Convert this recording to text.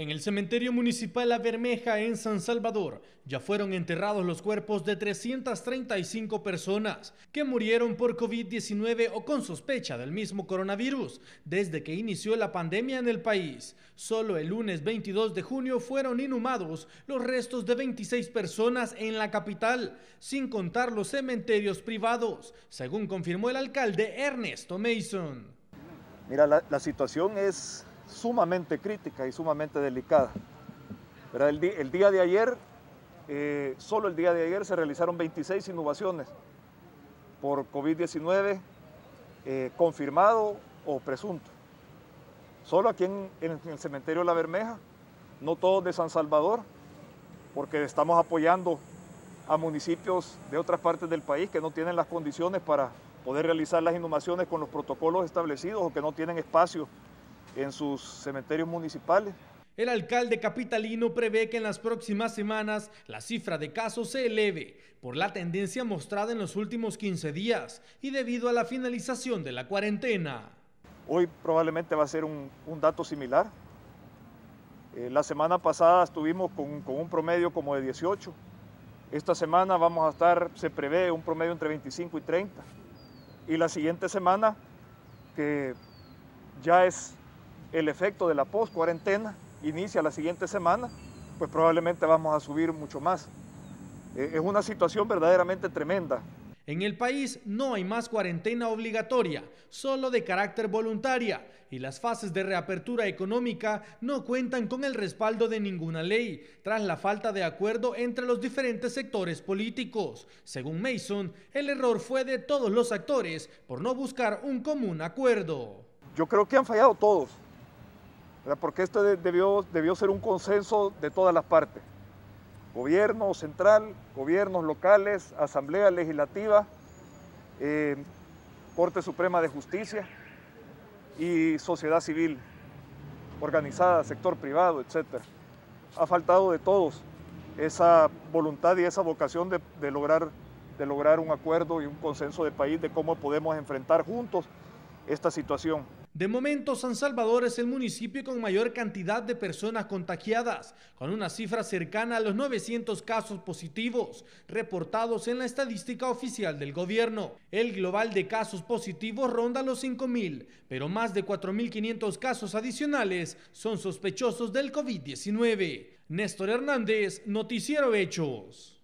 En el cementerio municipal La Bermeja, en San Salvador, ya fueron enterrados los cuerpos de 335 personas que murieron por COVID-19 o con sospecha del mismo coronavirus desde que inició la pandemia en el país. Solo el lunes 22 de junio fueron inhumados los restos de 26 personas en la capital, sin contar los cementerios privados, según confirmó el alcalde Ernesto Mason. Mira, la, la situación es sumamente crítica y sumamente delicada. El, día de ayer, eh, solo el día de ayer, se realizaron 26 innovaciones por COVID-19 eh, confirmado o presunto. Solo aquí en, el cementerio La Bermeja, no todos de San Salvador, porque estamos apoyando a municipios de otras partes del país que no tienen las condiciones para poder realizar las inhumaciones con los protocolos establecidos o que no tienen espacio en sus cementerios municipales. El alcalde capitalino prevé que en las próximas semanas la cifra de casos se eleve por la tendencia mostrada en los últimos 15 días y debido a la finalización de la cuarentena. Hoy probablemente va a ser un, dato similar. Eh, la semana pasada estuvimos con un promedio como de 18. Esta semana vamos a estar, se prevé un promedio entre 25 y 30. Y la siguiente semana, que ya es el efecto de la post-cuarentena inicia la siguiente semana, pues probablemente vamos a subir mucho más. Eh, es una situación verdaderamente tremenda. En el país no hay más cuarentena obligatoria, solo de carácter voluntaria, y las fases de reapertura económica no cuentan con el respaldo de ninguna ley, tras la falta de acuerdo entre los diferentes sectores políticos. Según Mason, el error fue de todos los actores por no buscar un común acuerdo. Yo creo que han fallado todos, porque esto debió, debió ser un consenso de todas las partes, gobierno central, gobiernos locales, asamblea legislativa, eh, Corte Suprema de Justicia y sociedad civil organizada, sector privado, etc. Ha faltado de todos esa voluntad y esa vocación de, lograr, de lograr un acuerdo y un consenso de país de cómo podemos enfrentar juntos esta situación. De momento, San Salvador es el municipio con mayor cantidad de personas contagiadas, con una cifra cercana a los 900 casos positivos reportados en la estadística oficial del gobierno. El global de casos positivos ronda los 5.000, pero más de 4.500 casos adicionales son sospechosos del COVID-19. Néstor Hernández, Noticiero Hechos.